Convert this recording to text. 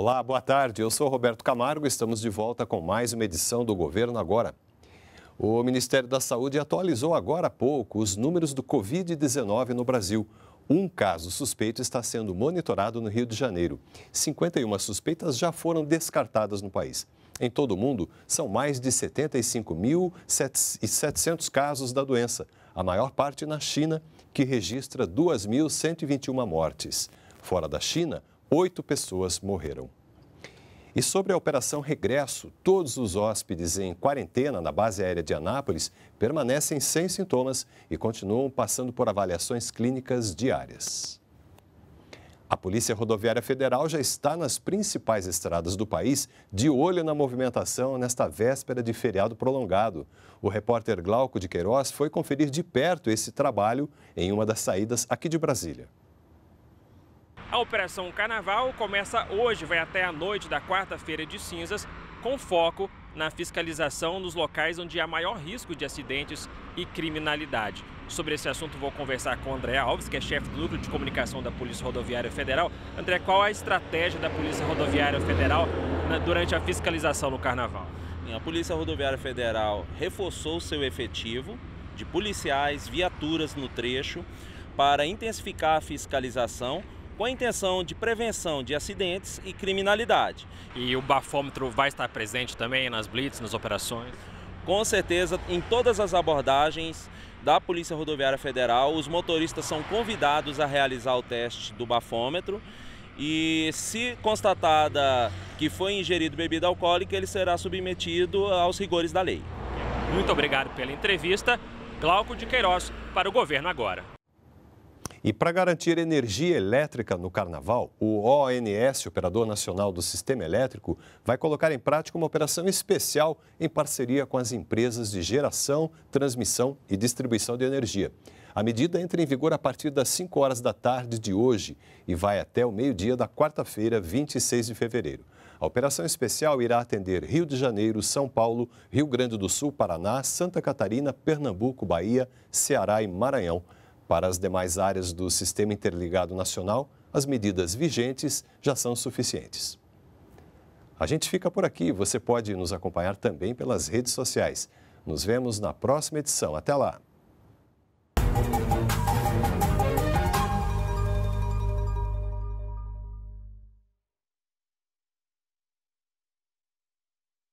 Olá, boa tarde. Eu sou Roberto Camargo e estamos de volta com mais uma edição do Governo Agora. O Ministério da Saúde atualizou agora há pouco os números do Covid-19 no Brasil. Um caso suspeito está sendo monitorado no Rio de Janeiro. 51 suspeitas já foram descartadas no país. Em todo o mundo, são mais de 75.700 casos da doença, a maior parte na China, que registra 2.121 mortes. Fora da China, oito pessoas morreram. E sobre a Operação Regresso, todos os hóspedes em quarentena na base aérea de Anápolis permanecem sem sintomas e continuam passando por avaliações clínicas diárias. A Polícia Rodoviária Federal já está nas principais estradas do país, de olho na movimentação nesta véspera de feriado prolongado. O repórter Glauco de Queiroz foi conferir de perto esse trabalho em uma das saídas aqui de Brasília. A Operação Carnaval começa hoje, vai até a noite da quarta-feira de cinzas, com foco na fiscalização nos locais onde há maior risco de acidentes e criminalidade. Sobre esse assunto vou conversar com André Alves, que é chefe do núcleo de comunicação da Polícia Rodoviária Federal. André, qual a estratégia da Polícia Rodoviária Federal né, durante a fiscalização no carnaval? A Polícia Rodoviária Federal reforçou seu efetivo de policiais, viaturas no trecho para intensificar a fiscalização com a intenção de prevenção de acidentes e criminalidade. E o bafômetro vai estar presente também nas blitz, nas operações? Com certeza, em todas as abordagens da Polícia Rodoviária Federal, os motoristas são convidados a realizar o teste do bafômetro e se constatada que foi ingerido bebida alcoólica, ele será submetido aos rigores da lei. Muito obrigado pela entrevista. Glauco de Queiroz para o Governo Agora. E para garantir energia elétrica no carnaval, o ONS, Operador Nacional do Sistema Elétrico, vai colocar em prática uma operação especial em parceria com as empresas de geração, transmissão e distribuição de energia. A medida entra em vigor a partir das 5 horas da tarde de hoje e vai até o meio-dia da quarta-feira, 26 de fevereiro. A operação especial irá atender Rio de Janeiro, São Paulo, Rio Grande do Sul, Paraná, Santa Catarina, Pernambuco, Bahia, Ceará e Maranhão. Para as demais áreas do Sistema Interligado Nacional, as medidas vigentes já são suficientes. A gente fica por aqui. Você pode nos acompanhar também pelas redes sociais. Nos vemos na próxima edição. Até lá!